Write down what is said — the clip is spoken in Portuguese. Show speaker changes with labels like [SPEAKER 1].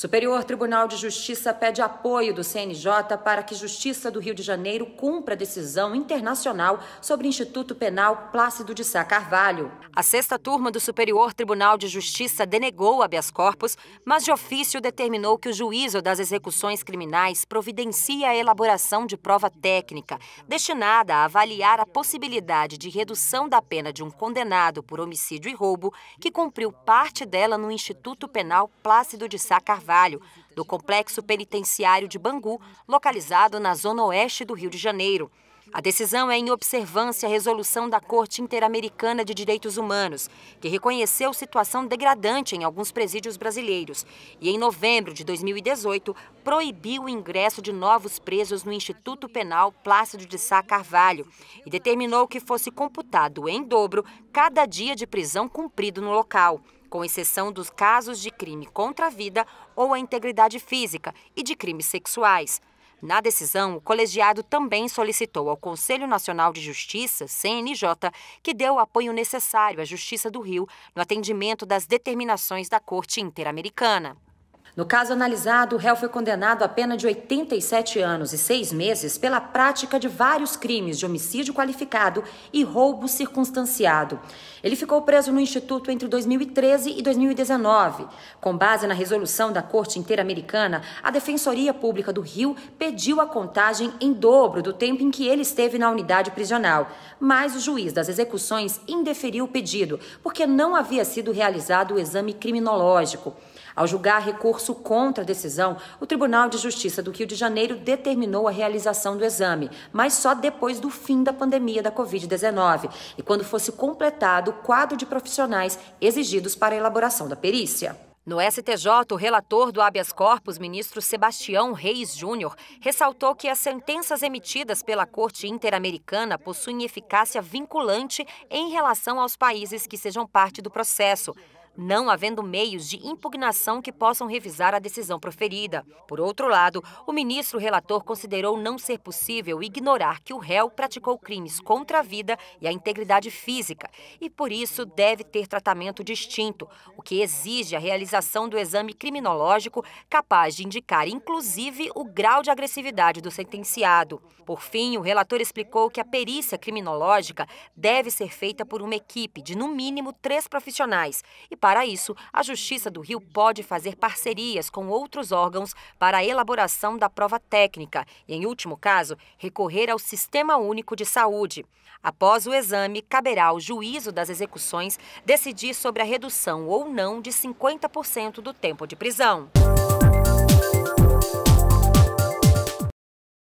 [SPEAKER 1] Superior Tribunal de Justiça pede apoio do CNJ para que Justiça do Rio de Janeiro cumpra a decisão internacional sobre Instituto Penal Plácido de Sá Carvalho. A sexta turma do Superior Tribunal de Justiça denegou habeas corpus, mas de ofício determinou que o juízo das execuções criminais providencie a elaboração de prova técnica, destinada a avaliar a possibilidade de redução da pena de um condenado por homicídio e roubo que cumpriu parte dela no Instituto Penal Plácido de Sá Carvalho. Carvalho, do Complexo Penitenciário de Bangu, localizado na zona oeste do Rio de Janeiro. A decisão é em observância à resolução da Corte Interamericana de Direitos Humanos, que reconheceu situação degradante em alguns presídios brasileiros e, em novembro de 2018, proibiu o ingresso de novos presos no Instituto Penal Plácido de Sá Carvalho e determinou que fosse computado em dobro cada dia de prisão cumprido no local com exceção dos casos de crime contra a vida ou a integridade física e de crimes sexuais. Na decisão, o colegiado também solicitou ao Conselho Nacional de Justiça, CNJ, que dê o apoio necessário à Justiça do Rio no atendimento das determinações da Corte Interamericana. No caso analisado, o réu foi condenado a pena de 87 anos e 6 meses pela prática de vários crimes de homicídio qualificado e roubo circunstanciado. Ele ficou preso no Instituto entre 2013 e 2019. Com base na resolução da Corte Interamericana, a Defensoria Pública do Rio pediu a contagem em dobro do tempo em que ele esteve na unidade prisional, mas o juiz das execuções indeferiu o pedido, porque não havia sido realizado o exame criminológico. Ao julgar recurso contra a decisão, o Tribunal de Justiça do Rio de Janeiro determinou a realização do exame, mas só depois do fim da pandemia da Covid-19 e quando fosse completado o quadro de profissionais exigidos para a elaboração da perícia. No STJ, o relator do habeas corpus, ministro Sebastião Reis Júnior, ressaltou que as sentenças emitidas pela Corte Interamericana possuem eficácia vinculante em relação aos países que sejam parte do processo não havendo meios de impugnação que possam revisar a decisão proferida. Por outro lado, o ministro relator considerou não ser possível ignorar que o réu praticou crimes contra a vida e a integridade física e, por isso, deve ter tratamento distinto, o que exige a realização do exame criminológico capaz de indicar, inclusive, o grau de agressividade do sentenciado. Por fim, o relator explicou que a perícia criminológica deve ser feita por uma equipe de, no mínimo, três profissionais e, para para isso, a Justiça do Rio pode fazer parcerias com outros órgãos para a elaboração da prova técnica e, em último caso, recorrer ao Sistema Único de Saúde. Após o exame, caberá ao juízo das execuções decidir sobre a redução ou não de 50% do tempo de prisão.